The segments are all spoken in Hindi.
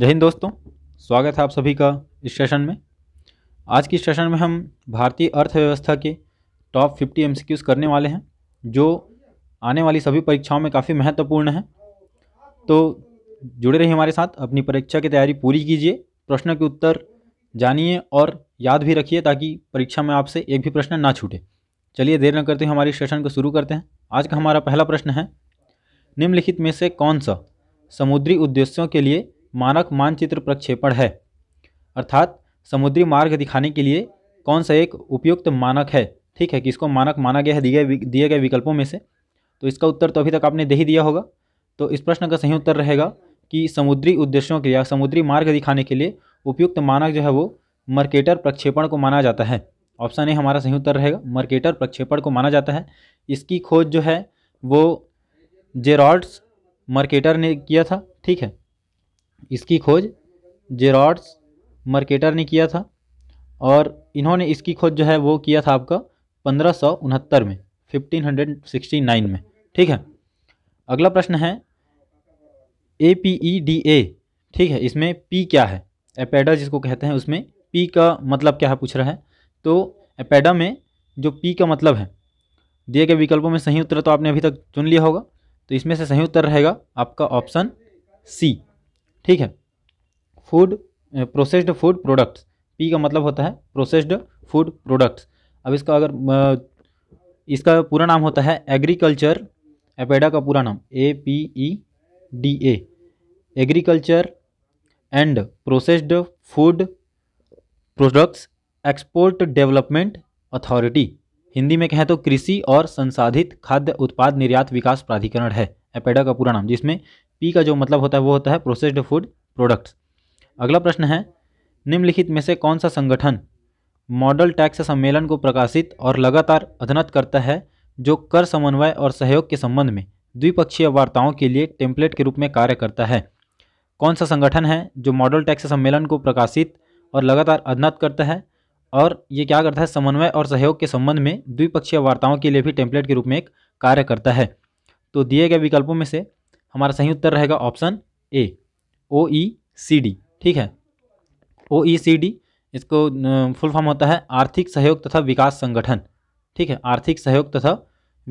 जय हिंद दोस्तों स्वागत है आप सभी का इस सेशन में आज की सेशन में हम भारतीय अर्थव्यवस्था के टॉप फिफ्टी एम करने वाले हैं जो आने वाली सभी परीक्षाओं में काफ़ी महत्वपूर्ण है तो जुड़े रहिए हमारे साथ अपनी परीक्षा की तैयारी पूरी कीजिए प्रश्न के उत्तर जानिए और याद भी रखिए ताकि परीक्षा में आपसे एक भी प्रश्न ना छूटे चलिए देर न करते हुए हमारे सेशन को शुरू करते हैं आज का हमारा पहला प्रश्न है निम्नलिखित में से कौन सा समुद्री उद्देश्यों के लिए मानक मानचित्र प्रक्षेपण है अर्थात समुद्री मार्ग दिखाने के लिए कौन सा एक उपयुक्त मानक है ठीक है किसको मानक माना गया है दिए दिए गए विकल्पों में से तो इसका उत्तर तो अभी तक आपने दे ही दिया होगा तो इस प्रश्न का सही उत्तर रहेगा कि समुद्री उद्देश्यों के लिए समुद्री मार्ग दिखाने के लिए उपयुक्त मानक जो है वो मर्केटर प्रक्षेपण को माना जाता है ऑप्शन ए हमारा सही उत्तर रहेगा मर्केटर प्रक्षेपण को माना जाता है इसकी खोज जो है वो जेरॉल्ड्स मर्केटर ने किया था ठीक है इसकी खोज जेरॉड्स मर्केटर ने किया था और इन्होंने इसकी खोज जो है वो किया था आपका पंद्रह में 1569 में ठीक है अगला प्रश्न है ए पी ई डी ए ठीक है इसमें पी क्या है एपेडा जिसको कहते हैं उसमें पी का मतलब क्या है पूछ रहा है तो एपेडा में जो पी का मतलब है दिए गए विकल्पों में सही उत्तर तो आपने अभी तक चुन लिया होगा तो इसमें से सही उत्तर रहेगा आपका ऑप्शन सी ठीक है food processed food products P का मतलब होता है प्रोसेस्ड फूड प्रोडक्ट्स अब इसका अगर इसका पूरा नाम होता है एग्रीकल्चर एपेडा का पूरा नाम A P E D A agriculture and processed food products export development authority Hindi में कहें तो कृषि और संसाधित खाद्य उत्पाद निर्यात विकास प्राधिकरण है एपेडा का पूरा नाम जिसमें पी का जो मतलब होता है वो होता है प्रोसेस्ड फूड प्रोडक्ट्स अगला प्रश्न है निम्नलिखित में से कौन सा संगठन मॉडल टैक्स सम्मेलन को प्रकाशित और लगातार अधनत करता है जो कर समन्वय और सहयोग के संबंध में द्विपक्षीय वार्ताओं के लिए टेम्पलेट के रूप में कार्य करता है कौन सा संगठन है जो मॉडल टैक्स सम्मेलन को प्रकाशित और लगातार अधनत करता है और ये क्या करता है समन्वय और सहयोग के संबंध में द्विपक्षीय वार्ताओं के लिए भी टेम्पलेट के रूप में एक कार्य करता है तो दिए गए विकल्पों में से हमारा सही उत्तर रहेगा option A O E C D ठीक है ओ ई सी डी इसको फुल फॉर्म होता है आर्थिक सहयोग तथा विकास संगठन ठीक है आर्थिक सहयोग तथा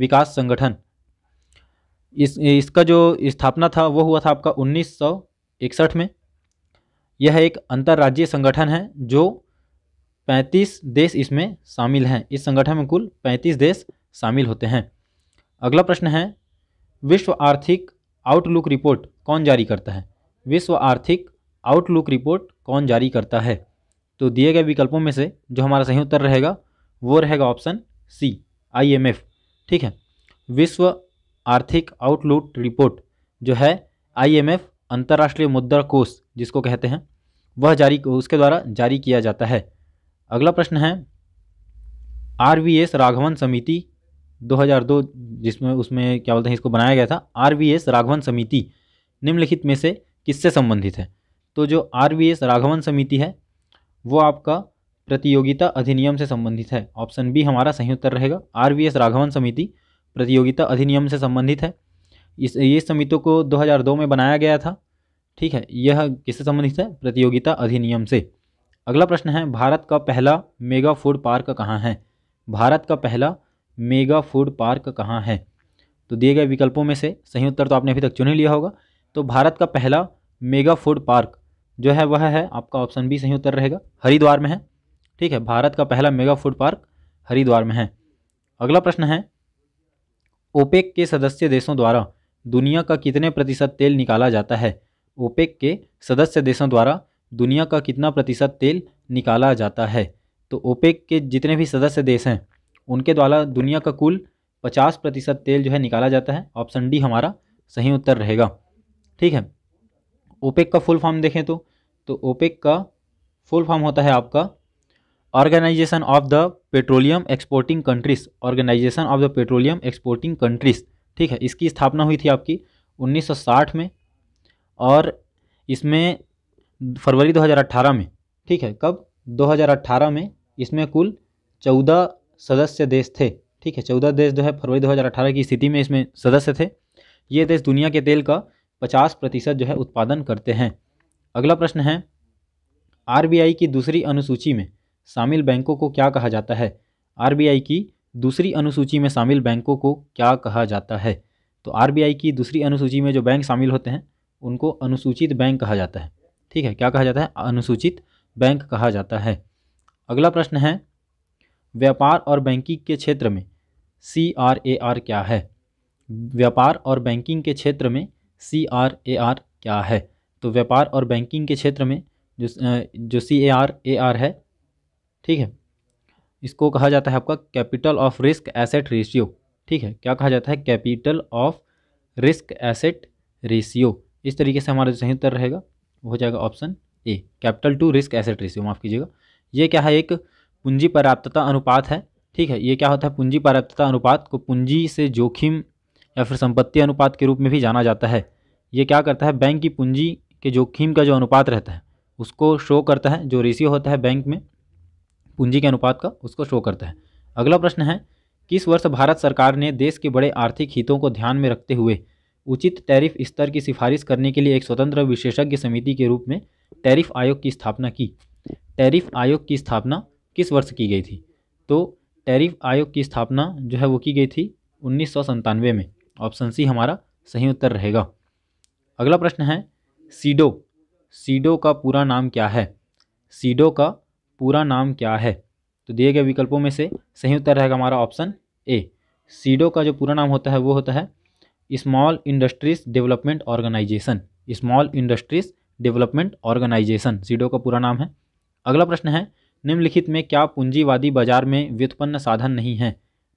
विकास संगठन इस इसका जो स्थापना था वो हुआ था आपका 1961 में यह एक अंतर्राज्यीय संगठन है जो 35 देश इसमें शामिल हैं इस संगठन में कुल 35 देश शामिल होते हैं अगला प्रश्न है विश्व आर्थिक आउटलुक रिपोर्ट कौन जारी करता है विश्व आर्थिक आउटलुक रिपोर्ट कौन जारी करता है तो दिए गए विकल्पों में से जो हमारा सही उत्तर रहेगा वो रहेगा ऑप्शन सी आईएमएफ ठीक है विश्व आर्थिक आउटलुक रिपोर्ट जो है आईएमएफ अंतर्राष्ट्रीय मुद्रा कोष जिसको कहते हैं वह जारी उसके द्वारा जारी किया जाता है अगला प्रश्न है आर राघवन समिति 2002 जिसमें उसमें क्या बोलते हैं इसको बनाया गया था आर वी एस राघवन समिति निम्नलिखित में से किससे संबंधित है तो जो आर वी एस राघवन समिति है वो आपका प्रतियोगिता अधिनियम से संबंधित है ऑप्शन बी हमारा सही उत्तर रहेगा आर वी एस राघवन समिति प्रतियोगिता अधिनियम से संबंधित है इस ये समितियों को 2002 में बनाया गया था ठीक है यह किससे संबंधित है प्रतियोगिता अधिनियम से अगला प्रश्न है भारत का पहला मेगा फूड पार्क कहाँ है भारत का पहला मेगा फूड पार्क कहाँ है तो दिए गए विकल्पों में से सही उत्तर तो आपने अभी तक चुन ही लिया होगा तो भारत का पहला मेगा फूड पार्क जो है वह है आपका ऑप्शन बी सही उत्तर रहेगा हरिद्वार में है ठीक है भारत का पहला मेगा फूड पार्क हरिद्वार में है अगला प्रश्न है ओपेक के सदस्य देशों द्वारा दुनिया का कितने प्रतिशत तेल निकाला जाता है ओपेक के सदस्य देशों द्वारा दुनिया का कितना प्रतिशत तेल निकाला जाता है तो ओपेक के जितने भी सदस्य देश हैं उनके द्वारा दुनिया का कुल पचास प्रतिशत तेल जो है निकाला जाता है ऑप्शन डी हमारा सही उत्तर रहेगा ठीक है ओपेक का फुल फॉर्म देखें तो तो ओपेक का फुल फॉर्म होता है आपका organisation of the petroleum exporting countries organisation of the petroleum exporting countries ठीक है इसकी स्थापना हुई थी आपकी 1960 में और इसमें फरवरी 2018 में ठीक है कब 2018 में इसमें कुल चौदह सदस्य देश थे ठीक है चौदह देश जो है फरवरी 2018 की स्थिति में इसमें सदस्य थे ये देश दुनिया के तेल का 50 प्रतिशत जो है उत्पादन करते हैं अगला प्रश्न है आरबीआई की दूसरी अनुसूची में शामिल बैंकों को क्या कहा जाता है आरबीआई की दूसरी अनुसूची में शामिल बैंकों को क्या कहा जाता है तो आर की दूसरी अनुसूची में जो बैंक शामिल होते हैं उनको अनुसूचित बैंक कहा जाता है ठीक है क्या कहा जाता है अनुसूचित बैंक कहा जाता है अगला प्रश्न है व्यापार और बैंकिंग के क्षेत्र में सी आर ए आर क्या है व्यापार और बैंकिंग के क्षेत्र में सी आर ए आर क्या है तो व्यापार और बैंकिंग के क्षेत्र में जो जो सी ए आर ए आर है ठीक है इसको कहा जाता है आपका capital of risk asset ratio ठीक है क्या कहा जाता है capital of risk asset ratio इस तरीके से हमारा जो सही उत्तर रहेगा हो जाएगा option A capital to risk asset ratio माफ़ कीजिएगा ये क्या है एक पूंजी पर्याप्तता अनुपात है ठीक है ये क्या होता है पूंजी पर्याप्तता अनुपात को पूंजी से जोखिम या फिर संपत्ति अनुपात के रूप में भी जाना जाता है ये क्या करता है बैंक की पूंजी के जोखिम का जो अनुपात रहता है उसको शो करता है जो रेशियो होता है बैंक में पूंजी के अनुपात का उसको शो करता है अगला प्रश्न है किस वर्ष भारत सरकार ने देश के बड़े आर्थिक हितों को ध्यान में रखते हुए उचित टैरिफ स्तर की सिफारिश करने के लिए एक स्वतंत्र विशेषज्ञ समिति के रूप में टैरिफ आयोग की स्थापना की टैरिफ आयोग की स्थापना किस वर्ष की गई थी तो टैरिफ आयोग की स्थापना जो है वो की गई थी उन्नीस में ऑप्शन सी हमारा सही उत्तर रहेगा अगला प्रश्न है सीडो सीडो का पूरा नाम क्या है सीडो का पूरा नाम क्या है तो दिए गए विकल्पों में से सही उत्तर रहेगा हमारा ऑप्शन ए सीडो का जो पूरा नाम होता है वो होता है small industries development organisation small industries development organisation SIDO का पूरा नाम है अगला प्रश्न है निम्नलिखित में क्या पूंजीवादी बाजार में व्युत्पन्न साधन नहीं है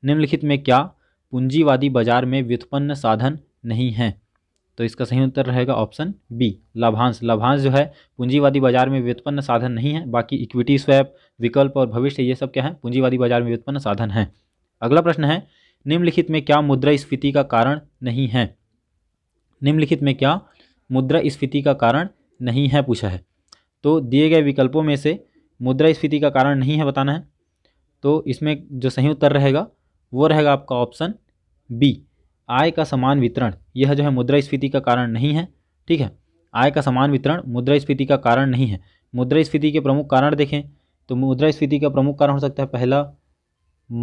निम्नलिखित में क्या पूंजीवादी बाजार में व्युत्पन्न साधन नहीं है तो इसका सही उत्तर रहेगा ऑप्शन बी लाभांश लाभांश जो है पूंजीवादी बाजार में व्युत्पन्न साधन नहीं है बाकी इक्विटी स्वैप विकल्प और भविष्य ये सब क्या है पूंजीवादी बाजार में व्युत्पन्न साधन है अगला प्रश्न है निम्नलिखित में क्या मुद्रा स्फीति का कारण नहीं है निम्नलिखित में क्या मुद्रा स्फीति का कारण नहीं है पूछा है तो दिए गए विकल्पों में से मुद्रा स्फीति का कारण नहीं है बताना है तो इसमें जो सही उत्तर रहेगा वो रहेगा आपका ऑप्शन बी आय का समान वितरण यह जो है मुद्रास्फीति का कारण नहीं है ठीक है आय का समान वितरण मुद्रास्फीति का कारण नहीं है मुद्रास्फीति के प्रमुख कारण देखें तो मुद्रास्फीति का प्रमुख कारण हो सकता है पहला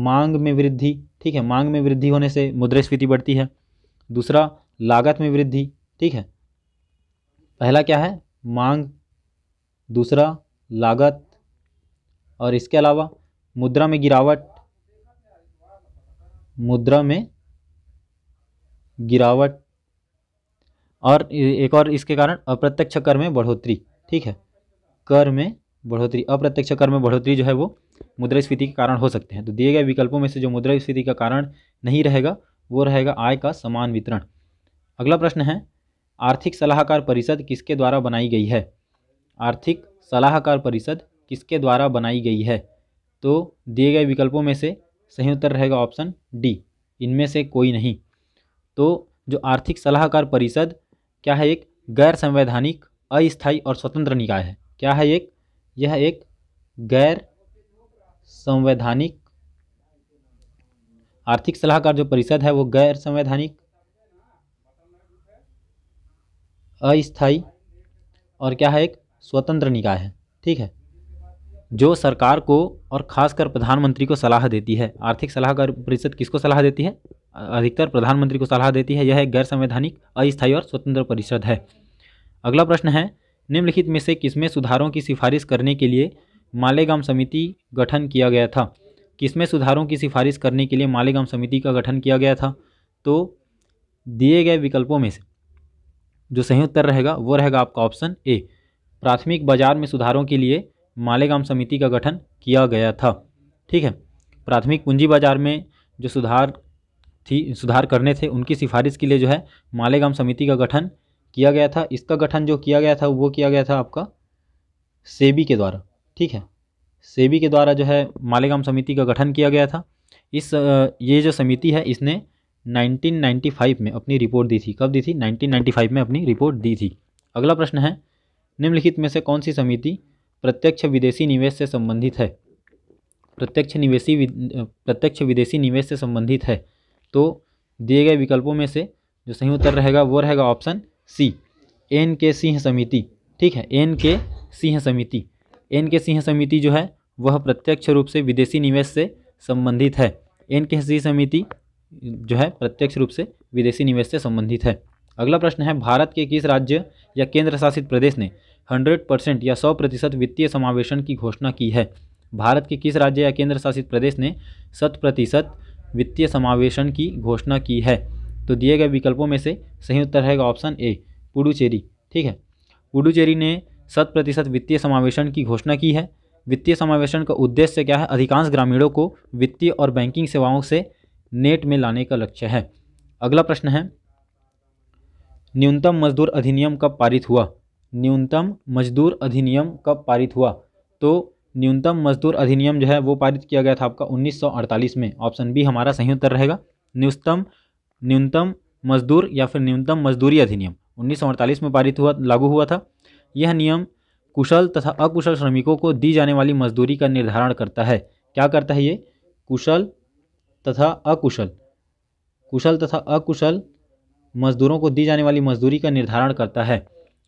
मांग में वृद्धि ठीक है मांग में वृद्धि होने से मुद्रा स्फीति बढ़ती है दूसरा लागत में वृद्धि ठीक है पहला क्या है मांग दूसरा लागत और इसके अलावा मुद्रा में गिरावट मुद्रा में गिरावट और एक और इसके कारण अप्रत्यक्ष कर में बढ़ोतरी ठीक है कर में बढ़ोतरी अप्रत्यक्ष कर में बढ़ोतरी जो है वो मुद्रास्फीति के कारण हो सकते हैं तो दिए गए विकल्पों में से जो मुद्रास्फीति का कारण नहीं रहेगा वो रहेगा आय का समान वितरण अगला प्रश्न है आर्थिक सलाहकार परिषद किसके द्वारा बनाई गई है आर्थिक सलाहकार परिषद किसके द्वारा बनाई गई है तो दिए गए विकल्पों में से सही उत्तर रहेगा ऑप्शन डी इनमें से कोई नहीं तो जो आर्थिक सलाहकार परिषद क्या है एक गैर संवैधानिक अस्थायी और स्वतंत्र निकाय है क्या है एक यह एक गैर संवैधानिक आर्थिक सलाहकार जो परिषद है वो गैर संवैधानिक अस्थायी और क्या है एक स्वतंत्र निकाय है ठीक है जो सरकार को और खासकर प्रधानमंत्री को सलाह देती है आर्थिक सलाहकार परिषद किसको सलाह देती है अधिकतर प्रधानमंत्री को सलाह देती है यह एक गैर संवैधानिक अस्थायी और स्वतंत्र परिषद है अगला प्रश्न है निम्नलिखित में से किसमें सुधारों की सिफारिश करने के लिए मालेगाम समिति गठन किया गया था किसमें सुधारों की सिफारिश करने के लिए मालेगांव समिति का गठन किया गया था तो दिए गए विकल्पों में से जो सही उत्तर रहेगा वो रहेगा आपका ऑप्शन ए प्राथमिक बाजार में सुधारों के लिए मालेगाम समिति का गठन किया गया था ठीक है प्राथमिक पूंजी बाजार में जो सुधार थी सुधार करने थे उनकी सिफारिश के लिए जो है मालेगाम समिति का गठन किया गया था इसका गठन जो किया गया था वो किया गया था आपका सेबी के द्वारा ठीक है सेबी के द्वारा जो है मालेगाम समिति का गठन किया गया था इस ये जो समिति है इसने 1995 में अपनी रिपोर्ट दी थी कब दी थी 1995 में अपनी रिपोर्ट दी थी अगला प्रश्न है निम्नलिखित में से कौन सी समिति प्रत्यक्ष विदेशी निवेश से संबंधित है प्रत्यक्ष निवेशी प्रत्यक्ष विदेशी निवेश से संबंधित है तो दिए गए विकल्पों में से जो सही उत्तर रहेगा वो रहेगा ऑप्शन सी एन के सिंह समिति ठीक है एन के सिंह समिति एन के सिंह समिति जो है वह प्रत्यक्ष रूप से विदेशी निवेश से संबंधित है एन के सिंह समिति जो है प्रत्यक्ष रूप से विदेशी निवेश से संबंधित है अगला प्रश्न है भारत के किस राज्य या केंद्र शासित प्रदेश ने हंड्रेड परसेंट या सौ प्रतिशत वित्तीय समावेशन की घोषणा की है भारत के किस राज्य या केंद्र शासित प्रदेश ने शत प्रतिशत वित्तीय समावेशन की घोषणा की है तो दिए गए विकल्पों में से सही उत्तर रहेगा ऑप्शन ए पुडुचेरी ठीक है पुडुचेरी ने शत प्रतिशत वित्तीय समावेशन की घोषणा की है वित्तीय समावेशन का उद्देश्य क्या है अधिकांश ग्रामीणों को वित्तीय और बैंकिंग सेवाओं से नेट में लाने का लक्ष्य है अगला प्रश्न है न्यूनतम मजदूर अधिनियम कब पारित हुआ न्यूनतम मजदूर अधिनियम कब पारित हुआ तो न्यूनतम मजदूर अधिनियम जो है वो पारित किया गया था आपका 1948 में ऑप्शन बी हमारा सही उत्तर रहेगा न्यूनतम न्यूनतम मजदूर या फिर न्यूनतम मजदूरी अधिनियम उन्नीस में पारित हुआ लागू हुआ था यह नियम कुशल तथा अकुशल श्रमिकों को दी जाने वाली मजदूरी का निर्धारण करता है क्या करता है ये कुशल तथा अकुशल कुशल तथा अकुशल मजदूरों को दी जाने वाली मजदूरी का निर्धारण करता है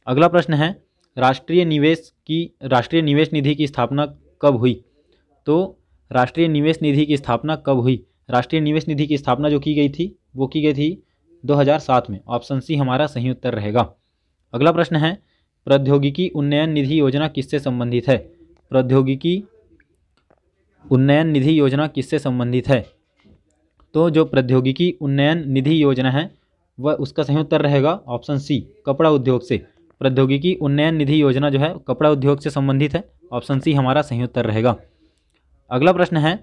अगला प्रश्न है राष्ट्रीय निवेश की राष्ट्रीय निवेश निधि की स्थापना कब हुई तो राष्ट्रीय निवेश निधि की स्थापना कब हुई राष्ट्रीय निवेश निधि की स्थापना जो की गई थी वो की गई थी 2007 में ऑप्शन सी हमारा सही उत्तर रहेगा अगला प्रश्न है प्रौद्योगिकी उन्नयन निधि योजना किससे संबंधित है प्रौद्योगिकी उन्नयन निधि योजना किससे संबंधित है तो जो प्रौद्योगिकी उन्नयन निधि योजना है वह उसका सही उत्तर रहेगा ऑप्शन सी कपड़ा उद्योग से प्रौद्योगिकी उन्नयन निधि योजना जो है कपड़ा उद्योग से संबंधित है ऑप्शन सी हमारा सही उत्तर रहेगा अगला प्रश्न है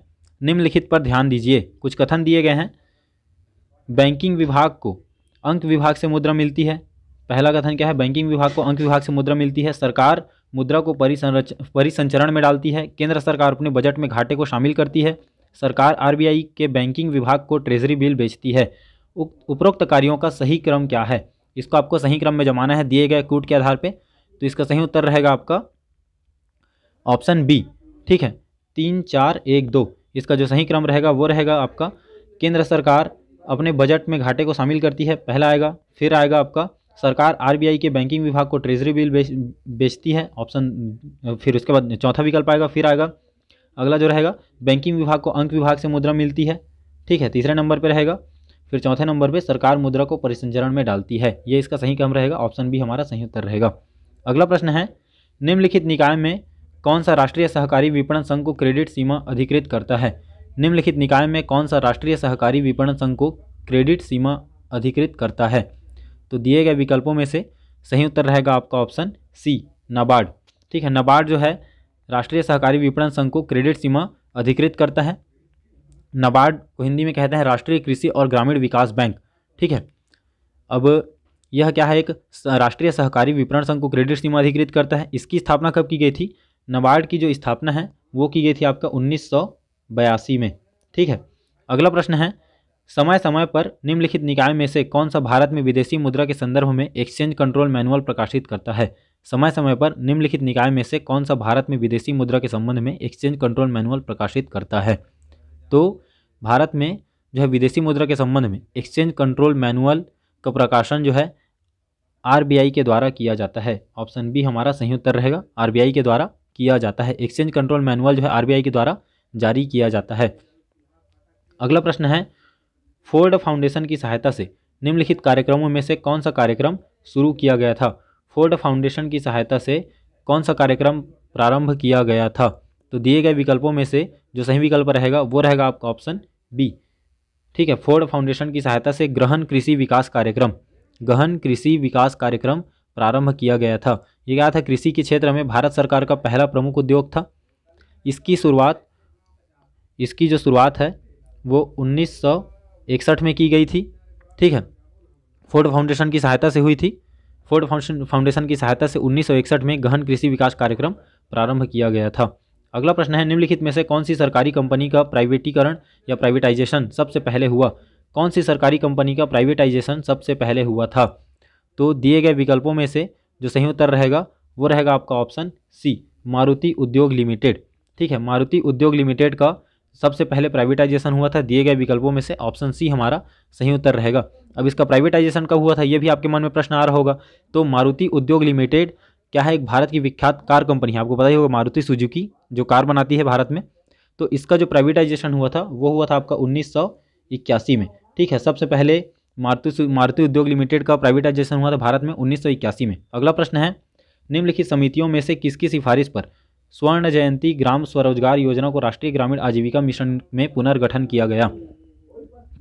निम्नलिखित पर ध्यान दीजिए कुछ कथन दिए गए हैं बैंकिंग विभाग को अंक विभाग से मुद्रा मिलती है पहला कथन क्या है बैंकिंग विभाग को अंक विभाग से मुद्रा मिलती है सरकार मुद्रा को परिसंरच परिसंचरण में डालती है केंद्र सरकार अपने बजट में घाटे को शामिल करती है सरकार आरबीआई के बैंकिंग विभाग को ट्रेजरी बिल बेचती है उपरोक्त कार्यों का सही क्रम क्या है इसको आपको सही क्रम में जमाना है दिए गए कूट के आधार पर तो इसका सही उत्तर रहेगा आपका ऑप्शन बी ठीक है तीन चार एक दो इसका जो सही क्रम रहेगा वो रहेगा आपका केंद्र सरकार अपने बजट में घाटे को शामिल करती है पहला आएगा फिर आएगा आपका सरकार आरबीआई के बैंकिंग विभाग को ट्रेजरी बिल बेच बेचती है ऑप्शन फिर उसके बाद चौथा विकल्प आएगा फिर आएगा अगला जो रहेगा बैंकिंग विभाग को अंक विभाग से मुद्रा मिलती है ठीक है तीसरे नंबर पर रहेगा फिर चौथे नंबर पे सरकार मुद्रा को परिसंचरण में डालती है ये इसका सही क्रम रहेगा ऑप्शन बी हमारा सही उत्तर रहेगा अगला प्रश्न है निम्नलिखित निकाय में कौन सा राष्ट्रीय सहकारी विपणन संघ को क्रेडिट सीमा अधिकृत करता है निम्नलिखित निकाय में कौन सा राष्ट्रीय सहकारी विपणन संघ को क्रेडिट सीमा अधिकृत करता है तो दिए गए विकल्पों में से सही उत्तर रहेगा आपका ऑप्शन सी नाबार्ड ठीक है नाबार्ड जो है राष्ट्रीय सहकारी विपणन संघ को क्रेडिट सीमा अधिकृत करता है नबार्ड को हिंदी में कहते हैं राष्ट्रीय कृषि और ग्रामीण विकास बैंक ठीक है अब यह क्या है एक राष्ट्रीय सहकारी विपणन संघ को क्रेडिट सीमा अधिकृत करता है इसकी स्थापना कब की गई थी नबार्ड की जो स्थापना है वो की गई थी आपका उन्नीस में ठीक है अगला प्रश्न है समय समय पर निम्नलिखित निकाय में से कौन सा भारत में विदेशी मुद्रा के संदर्भ में एक्सचेंज कंट्रोल मैनुअल प्रकाशित करता है समय समय पर निम्नलिखित निकाय में से कौन सा भारत में विदेशी मुद्रा के संबंध में एक्सचेंज कंट्रोल मैनुअल प्रकाशित करता है तो भारत में जो है विदेशी मुद्रा के संबंध में एक्सचेंज कंट्रोल मैनुअल का प्रकाशन जो है आरबीआई के द्वारा किया जाता है ऑप्शन बी हमारा सही उत्तर रहेगा आरबीआई के द्वारा किया जाता है एक्सचेंज कंट्रोल मैनुअल जो है आरबीआई के द्वारा जारी किया जाता है अगला प्रश्न है फोर्ड फाउंडेशन की सहायता से निम्नलिखित कार्यक्रमों में से कौन सा कार्यक्रम शुरू किया गया था फोर्ड फाउंडेशन की सहायता से कौन सा कार्यक्रम प्रारंभ किया गया था तो दिए गए विकल्पों में से जो सही विकल्प रहेगा वो रहेगा आपका ऑप्शन बी ठीक है फोर्ड फाउंडेशन की सहायता से ग्रहण कृषि विकास कार्यक्रम गहन कृषि विकास कार्यक्रम प्रारंभ किया गया था ये क्या था कृषि के क्षेत्र में भारत सरकार का पहला प्रमुख उद्योग था इसकी शुरुआत इसकी जो शुरुआत है वो 1961 में की गई थी ठीक है फोर्ड फाउंडेशन की सहायता से हुई थी फोर्ड फाउंडेशन फाउंडेशन की सहायता से 1961 में गहन कृषि विकास कार्यक्रम प्रारंभ किया गया था अगला प्रश्न है निम्नलिखित में से कौन सी सरकारी कंपनी का प्राइवेटीकरण या प्राइवेटाइजेशन सबसे पहले हुआ कौन सी सरकारी कंपनी का प्राइवेटाइजेशन सबसे पहले हुआ था तो दिए गए विकल्पों में से जो सही उत्तर रहेगा वो रहेगा आपका ऑप्शन सी मारुति उद्योग लिमिटेड ठीक है मारुति उद्योग लिमिटेड का सबसे पहले प्राइवेटाइजेशन हुआ था दिए गए विकल्पों में से ऑप्शन सी हमारा सही उत्तर रहेगा अब इसका प्राइवेटाइजेशन कब हुआ था ये भी आपके मन में प्रश्न आ रहा होगा तो मारुति उद्योग लिमिटेड क्या है एक भारत की विख्यात कार कंपनी है आपको पता ही होगा मारुति सुजुकी जो कार बनाती है भारत में तो इसका जो प्राइवेटाइजेशन हुआ था वो हुआ था आपका उन्नीस में ठीक है सबसे पहले मारुति मारुति उद्योग लिमिटेड का प्राइवेटाइजेशन हुआ था भारत में उन्नीस में अगला प्रश्न है निम्नलिखित समितियों में से किसकी सिफारिश पर स्वर्ण जयंती ग्राम स्वरोजगार योजना को राष्ट्रीय ग्रामीण आजीविका मिशन में पुनर्गठन किया गया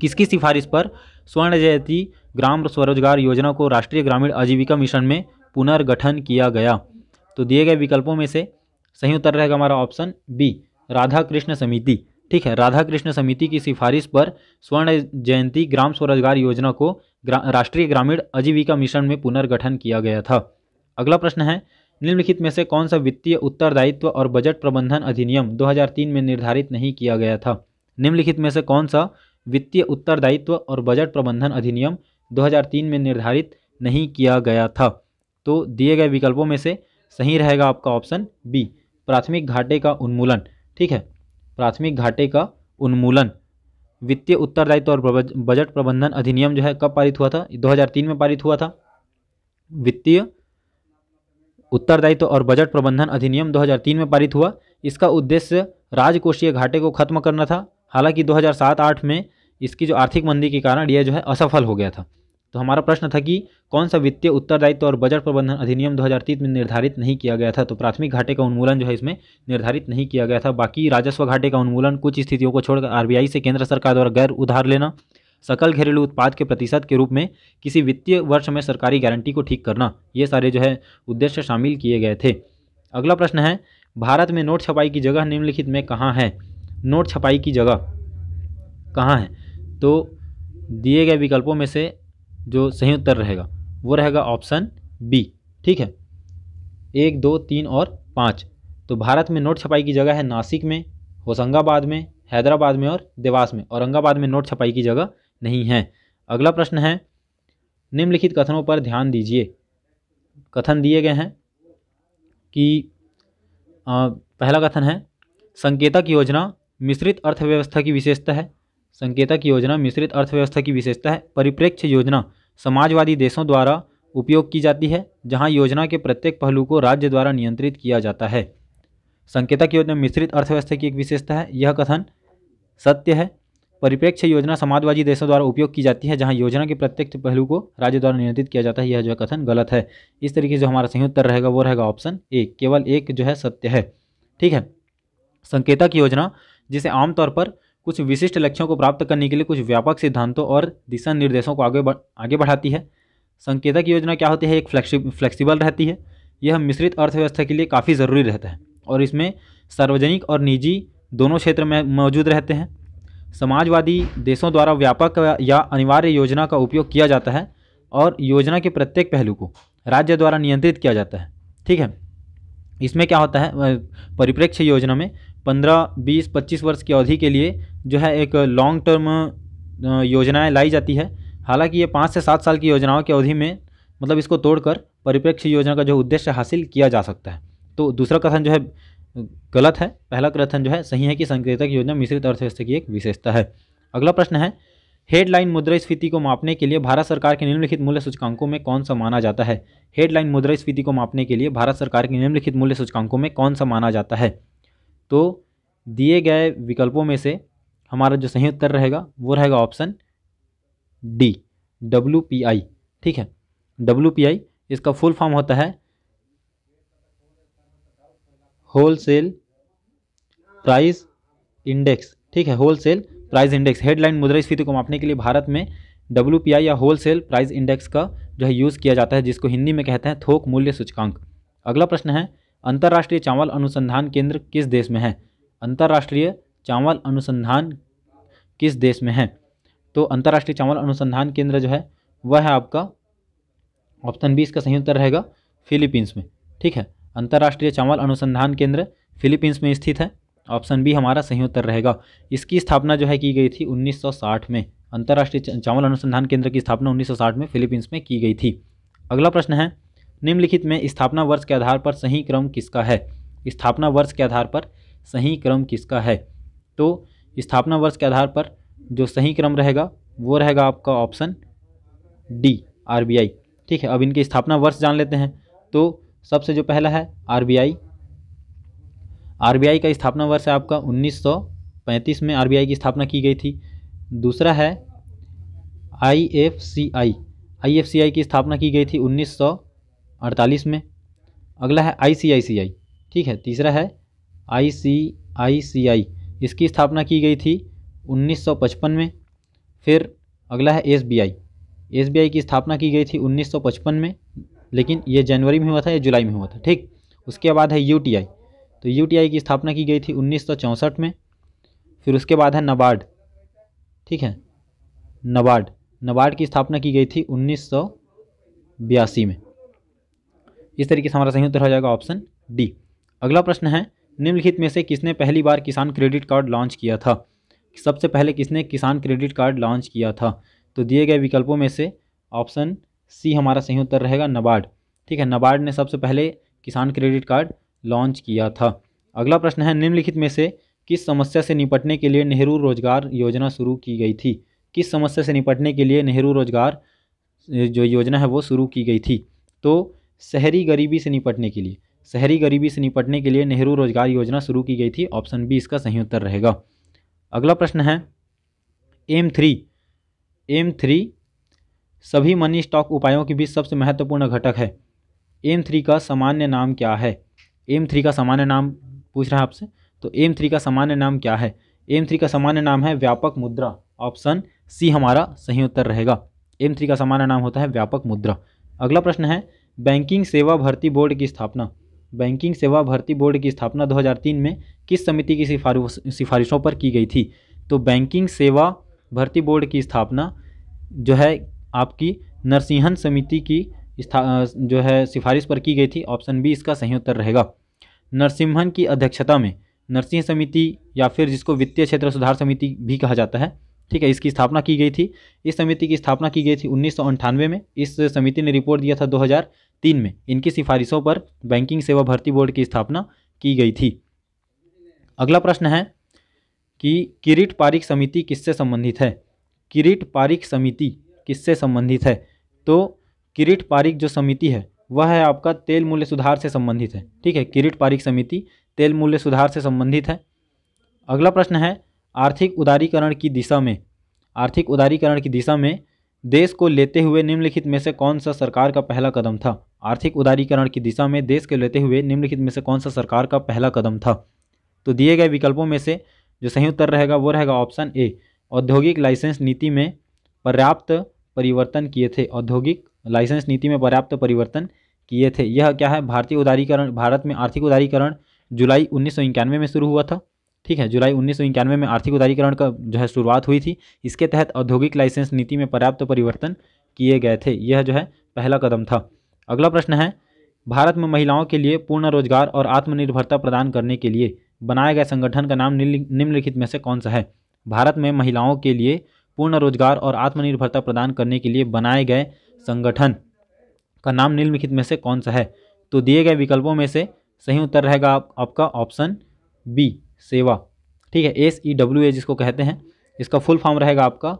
किसकी सिफारिश पर स्वर्ण जयंती ग्राम स्वरोजगार योजना को राष्ट्रीय ग्रामीण आजीविका मिशन में पुनर्गठन किया गया तो दिए गए विकल्पों में से सही उत्तर रहेगा हमारा ऑप्शन बी राधा कृष्ण समिति ठीक है राधा कृष्ण समिति की सिफारिश पर स्वर्ण जयंती ग्राम स्वरोजगार योजना को ग्रा, राष्ट्रीय ग्रामीण आजीविका मिशन में पुनर्गठन किया गया था अगला प्रश्न है निम्नलिखित में से कौन सा वित्तीय उत्तरदायित्व और बजट प्रबंधन अधिनियम 2003 में निर्धारित नहीं किया गया था निम्नलिखित में से कौन सा वित्तीय उत्तरदायित्व और बजट प्रबंधन अधिनियम 2003 में निर्धारित नहीं किया गया था तो दिए गए विकल्पों में से सही रहेगा आपका ऑप्शन बी प्राथमिक घाटे का उन्मूलन ठीक है प्राथमिक घाटे का उन्मूलन वित्तीय उत्तरदायित्व और बजट प्रबंधन अधिनियम जो है कब पारित हुआ था 2003 में पारित हुआ था वित्तीय उत्तरदायित्व और बजट प्रबंधन अधिनियम 2003 में पारित हुआ इसका उद्देश्य राजकोषीय घाटे को खत्म करना था हालांकि 2007-8 में इसकी जो आर्थिक मंदी के कारण यह जो है असफल हो गया था तो हमारा प्रश्न था कि कौन सा वित्तीय उत्तरदायित्व और बजट प्रबंधन अधिनियम 2003 में निर्धारित नहीं किया गया था तो प्राथमिक घाटे का उन्मूलन जो है इसमें निर्धारित नहीं किया गया था बाकी राजस्व घाटे का उन्मूलन कुछ स्थितियों को छोड़कर आरबीआई से केंद्र सरकार द्वारा गैर उधार लेना सकल घरेलू उत्पाद के प्रतिशत के रूप में किसी वित्तीय वर्ष में सरकारी गारंटी को ठीक करना ये सारे जो है उद्देश्य शामिल किए गए थे अगला प्रश्न है भारत में नोट छपाई की जगह निम्नलिखित में कहाँ है नोट छपाई की जगह कहाँ है तो दिए गए विकल्पों में से जो सही उत्तर रहेगा वो रहेगा ऑप्शन बी ठीक है एक दो तीन और पाँच तो भारत में नोट छपाई की जगह है नासिक में होशंगाबाद में हैदराबाद में और देवास में औरंगाबाद में नोट छपाई की जगह नहीं है अगला प्रश्न है निम्नलिखित कथनों पर ध्यान दीजिए कथन दिए गए हैं कि आ, पहला कथन है संकेतक योजना मिश्रित अर्थव्यवस्था की विशेषता है संकेतक योजना मिश्रित अर्थव्यवस्था की विशेषता है परिप्रेक्ष्य योजना समाजवादी देशों द्वारा उपयोग की जाती है जहां योजना के प्रत्येक पहलू को राज्य द्वारा नियंत्रित किया जाता है संकेतक योजना मिश्रित अर्थव्यवस्था की एक विशेषता है यह कथन सत्य है परिप्रेक्ष्य योजना समाजवादी देशों द्वारा उपयोग की जाती है जहां योजना के प्रत्येक पहलू को राज्य द्वारा नियंत्रित किया जाता है यह जो है कथन गलत है इस तरीके से जो हमारा सही उत्तर रहेगा वो रहेगा ऑप्शन ए केवल एक जो है सत्य है ठीक है संकेतक योजना जिसे आमतौर पर कुछ विशिष्ट लक्ष्यों को प्राप्त करने के लिए कुछ व्यापक सिद्धांतों और दिशा निर्देशों को आगे बढ़, आगे बढ़ाती है संकेतक योजना क्या होती है एक फ्लेक्सि फ्लैक्सीबल रहती है यह मिश्रित अर्थव्यवस्था के लिए काफ़ी ज़रूरी रहता है और इसमें सार्वजनिक और निजी दोनों क्षेत्र में मौजूद रहते हैं समाजवादी देशों द्वारा व्यापक या अनिवार्य योजना का उपयोग किया जाता है और योजना के प्रत्येक पहलू को राज्य द्वारा नियंत्रित किया जाता है ठीक है इसमें क्या होता है परिप्रेक्ष्य योजना में पंद्रह बीस पच्चीस वर्ष की अवधि के लिए जो है एक लॉन्ग टर्म योजनाएं लाई जाती है हालांकि ये पाँच से सात साल की योजनाओं की अवधि में मतलब इसको तोड़कर परिप्रेक्ष्य योजना का जो उद्देश्य हासिल किया जा सकता है तो दूसरा कथन जो है गलत है पहला कथन जो है सही है कि संकेतक योजना मिश्रित अर्थव्यवस्था की एक विशेषता है अगला प्रश्न है हेडलाइन मुद्रास्फीति को मापने के लिए भारत सरकार के निम्नलिखित मूल्य सूचकांकों में कौन सा माना जाता है हेडलाइन मुद्रास्फीति को मापने के लिए भारत सरकार के निम्नलिखित मूल्य सूचकांकों में कौन सा माना जाता है तो दिए गए विकल्पों में से हमारा जो सही उत्तर रहेगा वो रहेगा option D W P I ठीक है डब्ल्यू पी आई इसका फुल फॉर्म होता है होलसेल प्राइस इंडेक्स ठीक है होलसेल प्राइस इंडेक्स हेडलाइन मुद्रास्फीति को मापने के लिए भारत में डब्ल्यू या होलसेल प्राइस इंडेक्स का जो है यूज़ किया जाता है जिसको हिंदी में कहते हैं थोक मूल्य सूचकांक अगला प्रश्न है अंतर्राष्ट्रीय चावल अनुसंधान केंद्र किस देश में है अंतर्राष्ट्रीय चावल अनुसंधान किस देश में है तो अंतर्राष्ट्रीय चावल अनुसंधान केंद्र जो है वह है आपका ऑप्शन बी इसका सही उत्तर रहेगा फिलीपींस में ठीक है अंतर्राष्ट्रीय चावल अनुसंधान केंद्र फिलीपींस में स्थित है ऑप्शन बी हमारा सही उत्तर रहेगा इसकी स्थापना जो है की गई थी 1960 में अंतर्राष्ट्रीय चावल अनुसंधान केंद्र की स्थापना 1960 में फिलीपींस में की गई थी अगला प्रश्न है निम्नलिखित में स्थापना वर्ष के आधार पर सही क्रम किसका है स्थापना वर्ष के आधार पर सही क्रम किसका है तो स्थापना वर्ष के आधार पर जो सही क्रम रहेगा वो रहेगा आपका ऑप्शन डी आरबीआई ठीक है अब इनके स्थापना वर्ष जान लेते हैं तो सबसे जो पहला है आरबीआई आरबीआई का स्थापना वर्ष है आपका 1935 में आरबीआई की स्थापना की गई थी दूसरा है आईएफसीआई आईएफसीआई की स्थापना की गई थी सौ अड़तालीस में अगला है आईसीआईसीआई ठीक है तीसरा है आईसीआईसीआई इसकी स्थापना की गई थी 1955 में फिर अगला है एसबीआई एसबीआई की स्थापना की गई थी 1955 में लेकिन ये जनवरी में हुआ था या जुलाई में हुआ था ठीक उसके बाद है यूटीआई तो यूटीआई की स्थापना की गई थी उन्नीस में फिर उसके बाद है नबार्ड ठीक है नबार्ड नबार्ड की स्थापना की गई थी उन्नीस में इस तरीके से हमारा सही उत्तर हो जाएगा ऑप्शन डी अगला प्रश्न है निम्नलिखित में से किसने पहली बार किसान क्रेडिट कार्ड लॉन्च किया था सबसे पहले किसने किसान क्रेडिट कार्ड लॉन्च किया था तो दिए गए विकल्पों में से ऑप्शन सी हमारा सही उत्तर रहेगा नबार्ड ठीक है नबार्ड ने सबसे पहले किसान क्रेडिट कार्ड लॉन्च किया था अगला प्रश्न है निम्नलिखित में से किस समस्या से निपटने के लिए नेहरू रोजगार योजना शुरू की गई थी किस समस्या से निपटने के लिए नेहरू रोजगार जो योजना है वो शुरू की गई थी तो शहरी गरीबी से निपटने के लिए शहरी गरीबी से निपटने के लिए नेहरू रोजगार योजना शुरू की गई थी ऑप्शन बी इसका सही उत्तर रहेगा अगला प्रश्न है एम थ्री एम थ्री सभी मनी स्टॉक उपायों के बीच सबसे महत्वपूर्ण घटक है एम थ्री का सामान्य नाम क्या है एम थ्री का सामान्य नाम पूछ रहा है आपसे तो एम थ्री का सामान्य नाम क्या है एम थ्री का सामान्य नाम है व्यापक मुद्रा ऑप्शन सी हमारा सही उत्तर रहेगा एम थ्री का सामान्य नाम होता है व्यापक मुद्रा अगला प्रश्न है बैंकिंग सेवा भर्ती बोर्ड की स्थापना बैंकिंग सेवा भर्ती बोर्ड की स्थापना 2003 में किस समिति की सिफारिश सिफारिशों पर की गई थी तो बैंकिंग सेवा भर्ती बोर्ड की स्थापना जो है आपकी नरसिंहन समिति की जो है सिफारिश पर की गई थी ऑप्शन बी इसका सही उत्तर रहेगा नरसिम्हन की अध्यक्षता में नरसिंह समिति या फिर जिसको वित्तीय क्षेत्र सुधार समिति भी कहा जाता है ठीक है इसकी स्थापना की गई थी इस समिति की स्थापना की गई थी उन्नीस में इस समिति ने रिपोर्ट दिया था तीन में इनकी सिफारिशों पर बैंकिंग सेवा भर्ती बोर्ड की स्थापना की गई थी अगला प्रश्न है कि किरीट पारिक समिति किससे संबंधित है किरीट पारिक समिति किससे संबंधित है तो किरीट पारिक जो समिति है वह है आपका तेल मूल्य सुधार से संबंधित है ठीक है किरीट पारिक समिति तेल मूल्य सुधार से संबंधित है अगला प्रश्न है आर्थिक उदारीकरण की दिशा में आर्थिक उदारीकरण की दिशा में देश को लेते हुए निम्नलिखित में से कौन सा सरकार का पहला कदम था आर्थिक उदारीकरण की दिशा में देश को लेते हुए निम्नलिखित में से कौन सा सरकार का पहला कदम था तो दिए गए विकल्पों में से जो सही उत्तर रहेगा वो रहेगा ऑप्शन ए औद्योगिक लाइसेंस नीति में पर्याप्त परिवर्तन किए थे औद्योगिक लाइसेंस नीति में पर्याप्त परिवर्तन किए थे यह क्या है भारतीय उदारीकरण भारत में आर्थिक उदारीकरण जुलाई उन्नीस में शुरू हुआ था ठीक है जुलाई उन्नीस में आर्थिक उदारीकरण का जो है शुरुआत हुई थी इसके तहत औद्योगिक लाइसेंस नीति में पर्याप्त परिवर्तन किए गए थे यह जो है पहला कदम था अगला प्रश्न है भारत में महिलाओं के लिए पूर्ण रोजगार और आत्मनिर्भरता प्रदान करने के लिए बनाए गए संगठन का नाम निम्नलिखित में से कौन सा है भारत में महिलाओं के लिए पूर्ण रोजगार और आत्मनिर्भरता प्रदान करने के लिए बनाए गए संगठन का नाम निम्नलिखित में से कौन सा है तो दिए गए विकल्पों में से सही उत्तर रहेगा आप, आपका ऑप्शन बी सेवा ठीक है एस ई डब्ल्यू ए जिसको कहते हैं इसका फुल फॉर्म रहेगा आपका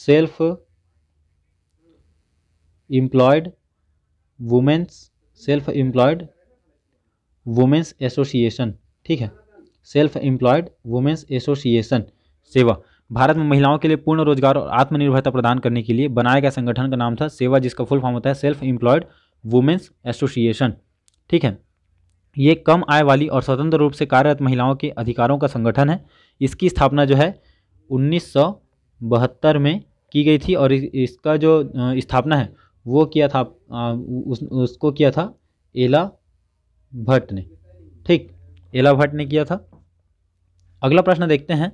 self employed women's self employed women's association ठीक है सेल्फ एम्प्लॉयड वुमेंस एसोसिएशन सेवा भारत में महिलाओं के लिए पूर्ण रोजगार और आत्मनिर्भरता प्रदान करने के लिए बनाया गया संगठन का नाम था सेवा जिसका फुल फॉर्म होता है सेल्फ एम्प्लॉयड वुमेंस एसोसिएशन ठीक है ये कम आय वाली और स्वतंत्र रूप से कार्यरत महिलाओं के अधिकारों का संगठन है इसकी स्थापना जो है उन्नीस में की गई थी और इसका जो स्थापना है वो किया था उस, उसको किया था एला भट्ट ने ठीक एला भट्ट ने किया था अगला प्रश्न देखते हैं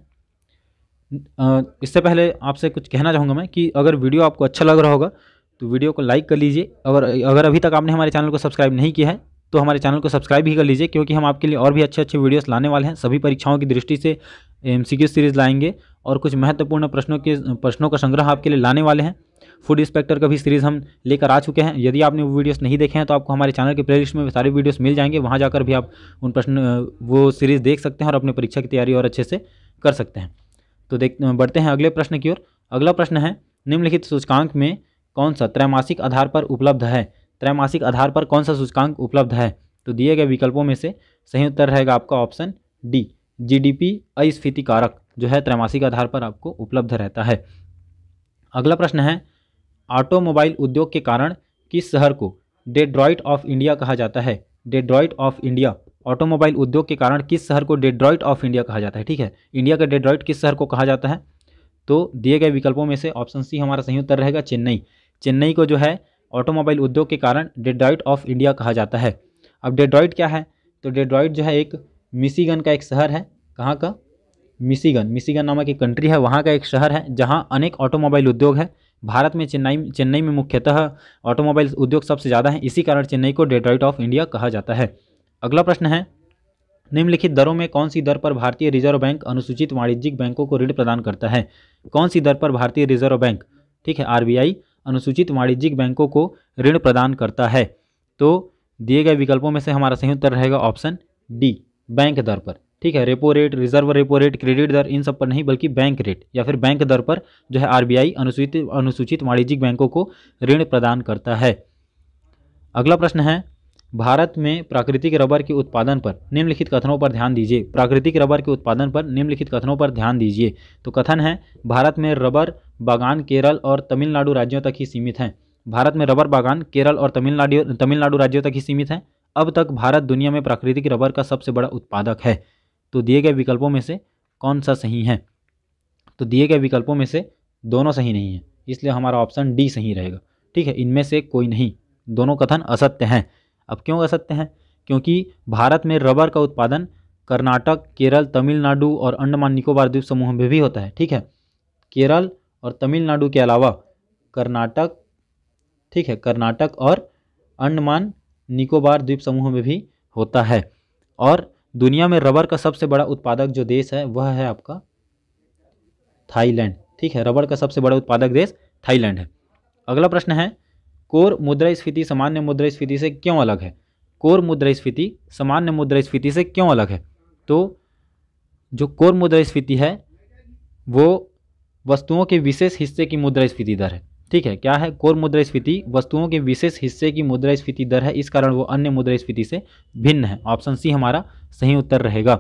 इससे पहले आपसे कुछ कहना चाहूँगा मैं कि अगर वीडियो आपको अच्छा लग रहा होगा तो वीडियो को लाइक कर लीजिए अगर अगर अभी तक आपने हमारे चैनल को सब्सक्राइब नहीं किया है तो हमारे चैनल को सब्सक्राइब भी कर लीजिए क्योंकि हम आपके लिए और भी अच्छे अच्छे वीडियोस लाने वाले हैं सभी परीक्षाओं की दृष्टि से एम सीरीज़ लाएंगे और कुछ महत्वपूर्ण प्रश्नों के प्रश्नों का संग्रह आपके लिए लाने वाले हैं फूड इंस्पेक्टर का भी सीरीज़ हम लेकर आ चुके हैं यदि आपने वो वीडियोस नहीं देखे हैं तो आपको हमारे चैनल के प्लेलिस्ट में सारे वीडियोस मिल जाएंगे वहाँ जाकर भी आप उन प्रश्न वो सीरीज़ देख सकते हैं और अपने परीक्षा की तैयारी और अच्छे से कर सकते हैं तो देख बढ़ते हैं अगले प्रश्न की ओर अगला प्रश्न है निम्नलिखित सूचकांक में कौन सा त्रैमासिक आधार पर उपलब्ध है त्रैमासिक आधार पर कौन सा सूचकांक उपलब्ध है तो दिए गए विकल्पों में से सही उत्तर रहेगा आपका ऑप्शन डी डी पी कारक जो है त्रैमासिक आधार पर आपको उपलब्ध रहता है अगला प्रश्न है ऑटोमोबाइल उद्योग के कारण किस शहर को डेड्रॉइट ऑफ इंडिया कहा जाता है डेड्रॉइट ऑफ इंडिया ऑटोमोबाइल उद्योग के कारण किस शहर को डेड्रॉइट ऑफ इंडिया कहा जाता है ठीक है इंडिया का डेड्रॉइट किस शहर को कहा जाता है तो दिए गए विकल्पों में से ऑप्शन सी हमारा सही उत्तर रहेगा चेन्नई चेन्नई को जो है ऑटोमोबाइल उद्योग के कारण डेड्रॉइड ऑफ इंडिया कहा जाता है अब डेड्रॉइड क्या है तो डेड्रॉइड जो है एक मिसीगन का एक शहर है कहाँ का मिसीगन मिसीगन नामक एक कंट्री है वहाँ का एक शहर है जहाँ अनेक ऑटोमोबाइल उद्योग है भारत में चेन्नई चेन्नई में मुख्यतः ऑटोमोबाइल उद्योग सबसे ज़्यादा है इसी कारण चेन्नई को डेड्रॉइड ऑफ इंडिया कहा जाता है अगला प्रश्न है निम्नलिखित दरों में कौन सी दर पर भारतीय रिजर्व बैंक अनुसूचित वाणिज्यिक बैंकों को ऋण प्रदान करता है कौन सी दर पर भारतीय रिजर्व बैंक ठीक है आरबीआई अनुसूचित वाणिज्यिक बैंकों को ऋण प्रदान करता है तो दिए गए विकल्पों में से हमारा सही उत्तर रहेगा ऑप्शन डी बैंक दर पर ठीक है repo rate reserve repo rate credit दर इन सब पर नहीं बल्कि बैंक रेट या फिर बैंक दर पर जो है आरबीआई अनुसूचित अनुसूचित वाणिज्यिक बैंकों को ऋण प्रदान करता है अगला प्रश्न है भारत में प्राकृतिक रबर के उत्पादन पर निम्नलिखित कथनों पर ध्यान दीजिए प्राकृतिक रबर के उत्पादन पर निम्नलिखित कथनों पर ध्यान दीजिए तो कथन है भारत में रबर बागान केरल और तमिलनाडु राज्यों तक ही सीमित हैं भारत में रबर बागान केरल और तमिलनाडु तमिलनाडु राज्यों तक ही सीमित हैं अब तक भारत दुनिया में प्राकृतिक रबर का सबसे बड़ा उत्पादक है तो दिए गए विकल्पों में से कौन सा सही है तो दिए गए विकल्पों में से दोनों सही नहीं है इसलिए हमारा ऑप्शन डी सही रहेगा ठीक है इनमें से कोई नहीं दोनों कथन असत्य हैं अब क्यों असत्य हैं क्योंकि भारत में रबर का उत्पादन कर्नाटक केरल तमिलनाडु और अंडमान निकोबार द्वीप समूह में भी होता है ठीक है केरल और तमिलनाडु के अलावा कर्नाटक ठीक है कर्नाटक और अंडमान निकोबार द्वीप समूह में भी होता है और दुनिया में रबर का सबसे बड़ा उत्पादक जो देश है वह है आपका थाईलैंड ठीक है रबर का सबसे बड़ा उत्पादक देश थाईलैंड है अगला प्रश्न है कोर मुद्रास्फीति सामान्य मुद्रास्फीति से क्यों अलग है कोर मुद्रास्फीति सामान्य मुद्रास्फीति से क्यों अलग है तो जो कोर मुद्रास्फीति है वो वस्तुओं के विशेष हिस्से की मुद्रास्फीति दर है ठीक है क्या है कोर मुद्रास्फीति वस्तुओं के विशेष हिस्से की मुद्रास्फीति दर है इस कारण वो अन्य मुद्रास्फीति से भिन्न है ऑप्शन सी हमारा सही उत्तर रहेगा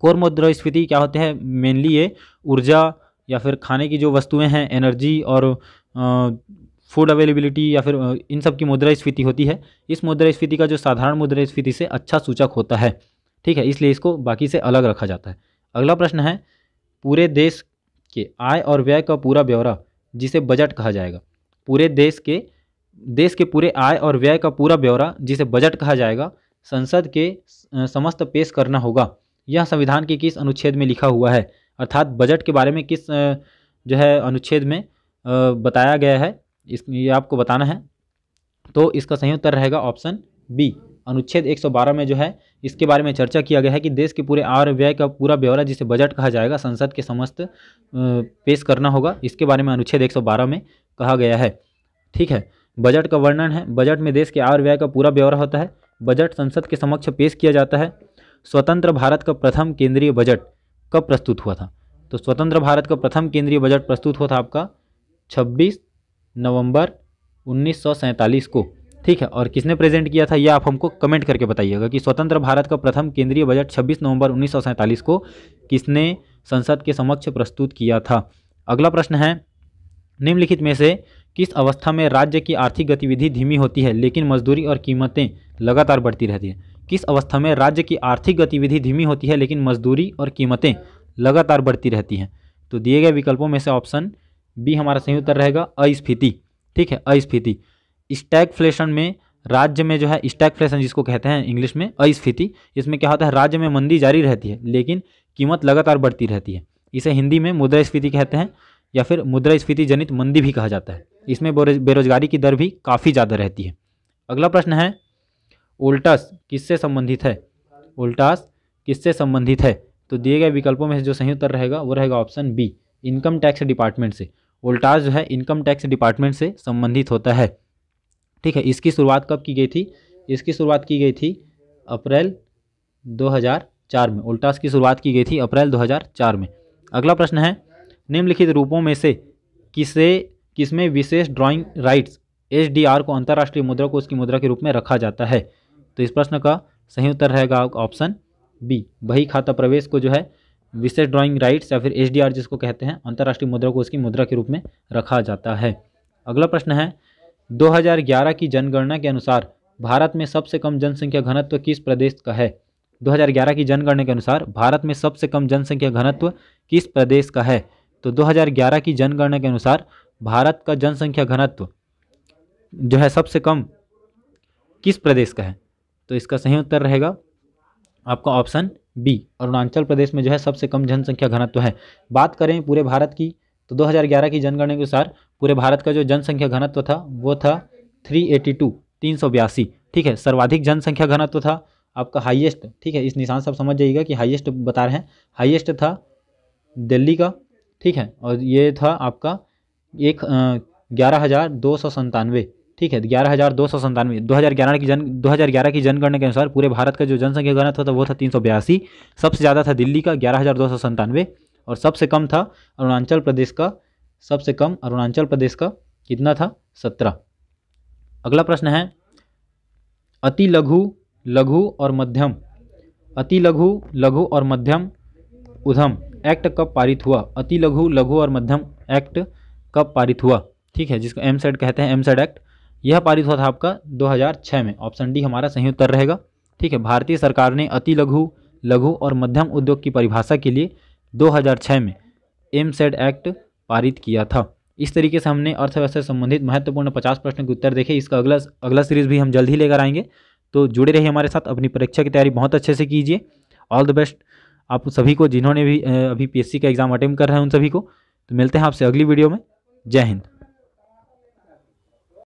कोर मुद्रास्फीति क्या होते हैं मेनली ये ऊर्जा या फिर खाने की जो वस्तुएं हैं एनर्जी और फूड अवेलेबिलिटी या फिर इन सब की मुद्रास्फीति होती है इस मुद्रास्फीति का जो साधारण मुद्रास्फीति से अच्छा सूचक होता है ठीक है इसलिए इसको बाकी से अलग रखा जाता है अगला प्रश्न है पूरे देश के आय और व्यय का पूरा ब्यौरा जिसे बजट कहा जाएगा पूरे देश के देश के पूरे आय और व्यय का पूरा ब्यौरा जिसे बजट कहा जाएगा संसद के समस्त पेश करना होगा यह संविधान के किस अनुच्छेद में लिखा हुआ है अर्थात बजट के बारे में किस जो है अनुच्छेद में बताया गया है इस ये आपको बताना है तो इसका सही उत्तर रहेगा ऑप्शन बी अनुच्छेद 112 में जो है इसके बारे में चर्चा किया गया है कि देश के पूरे आय व्यय का पूरा ब्यौरा जिसे बजट कहा जाएगा संसद के समस्त पेश करना होगा इसके बारे में अनुच्छेद 112 में कहा गया है ठीक है बजट का वर्णन है बजट में देश के आय व्यय का पूरा ब्यौरा होता है बजट संसद के समक्ष पेश किया जाता है स्वतंत्र भारत का प्रथम केंद्रीय बजट कब प्रस्तुत हुआ था तो स्वतंत्र भारत का प्रथम केंद्रीय बजट प्रस्तुत हुआ था आपका 26 नवंबर 1947 को ठीक है और किसने प्रेजेंट किया था यह आप हमको कमेंट करके बताइएगा कि स्वतंत्र भारत का प्रथम केंद्रीय बजट 26 नवंबर उन्नीस को किसने संसद के समक्ष प्रस्तुत किया था अगला प्रश्न है निम्नलिखित में से किस अवस्था में राज्य की आर्थिक गतिविधि धीमी होती है लेकिन मजदूरी और कीमतें लगातार बढ़ती रहती है किस अवस्था में राज्य की आर्थिक गतिविधि धीमी होती है लेकिन मजदूरी और कीमतें लगातार बढ़ती रहती हैं तो दिए गए विकल्पों में से ऑप्शन बी हमारा सही उत्तर रहेगा अस्फीति ठीक है अस्फीति स्टैगफ्लेशन में राज्य में जो है स्टैगफ्लेशन जिसको कहते हैं इंग्लिश में अस्फीति इसमें क्या होता है राज्य में मंदी जारी रहती है लेकिन कीमत लगातार बढ़ती रहती है इसे हिंदी में मुद्रा स्फीति कहते हैं या फिर मुद्रास्फीति जनित मंदी भी कहा जाता है इसमें बेरोजगारी की दर भी काफ़ी ज़्यादा रहती है अगला प्रश्न है उल्टास किससे संबंधित है उल्टास किससे संबंधित है तो दिए गए विकल्पों में जो सही उत्तर रहेगा वो रहेगा option B income tax department से उल्टास जो है इनकम टैक्स डिपार्टमेंट से संबंधित होता है ठीक है इसकी शुरुआत कब की गई थी इसकी शुरुआत की गई थी अप्रैल 2004 में उल्टास की शुरुआत की गई थी अप्रैल 2004 में अगला प्रश्न है निम्नलिखित रूपों में से किसे किसमें विशेष ड्राइंग राइट्स एच को अंतर्राष्ट्रीय मुद्रा को उसकी मुद्रा के रूप में रखा जाता है तो इस प्रश्न का सही उत्तर रहेगा ऑप्शन बी बही खाता प्रवेश को जो है विशेष ड्राइंग राइट्स या फिर एच जिसको कहते हैं अंतर्राष्ट्रीय मुद्रा को उसकी मुद्रा के रूप में रखा जाता है अगला प्रश्न है 2011 की जनगणना के अनुसार भारत में सबसे कम जनसंख्या घनत्व किस प्रदेश का है 2011 की जनगणना के अनुसार भारत में सबसे कम जनसंख्या घनत्व किस प्रदेश का है तो 2011 की जनगणना के अनुसार भारत का जनसंख्या घनत्व जो है सबसे कम किस प्रदेश का है तो इसका सही उत्तर रहेगा आपका ऑप्शन बी अरुणाचल प्रदेश में जो है सबसे कम जनसंख्या घनत्व है बात करें पूरे भारत की तो 2011 की जनगणना के अनुसार पूरे भारत का जो जनसंख्या घनत्व था वो था थ्री एटी टू तीन सौ बयासी ठीक है सर्वाधिक जनसंख्या घनत्व था आपका हाईएस्ट ठीक है इस निशान से आप समझ जाइएगा कि हाईएस्ट बता रहे हैं हाईएस्ट था दिल्ली का ठीक है और ये था आपका एक ग्यारह हज़ार दो सौ संतानवे ठीक है ग्यारह हज़ार दो सौ संतानवे दो हज़ार ग्यारह की जन दो हज़ार ग्यारह की जनगणना के अनुसार पूरे भारत का जो जनसंख्या घनत्व था वो था तीन सौ बयासी सबसे ज़्यादा था दिल्ली का ग्यारह हज़ार दो सौ संतानवे और सबसे कम था अरुणाचल प्रदेश का सबसे कम अरुणाचल प्रदेश का कितना था सत्रह अगला प्रश्न है अति लघु लघु और मध्यम अति लघु लघु और मध्यम उधम एक्ट कब पारित हुआ अति लघु लघु और मध्यम एक्ट कब पारित हुआ ठीक है जिसको एम सेड कहते हैं एम सेड एक्ट यह पारित हुआ था आपका 2006 में ऑप्शन डी हमारा सही उत्तर रहेगा ठीक है भारतीय सरकार ने अति लघु लघु और मध्यम उद्योग की परिभाषा के लिए 2006 में एम सेड एक्ट पारित किया था इस तरीके से हमने अर्थव्यवस्था से संबंधित महत्वपूर्ण पचास प्रश्न के उत्तर देखे इसका अगला अगला सीरीज भी हम जल्द ही लेकर आएंगे तो जुड़े रहिए हमारे साथ अपनी परीक्षा की तैयारी बहुत अच्छे से कीजिए ऑल द बेस्ट आप सभी को जिन्होंने भी अभी पीएससी का एग्ज़ाम अटेम्प्ट कर रहे हैं उन सभी को तो मिलते हैं आपसे अगली वीडियो में जय हिंद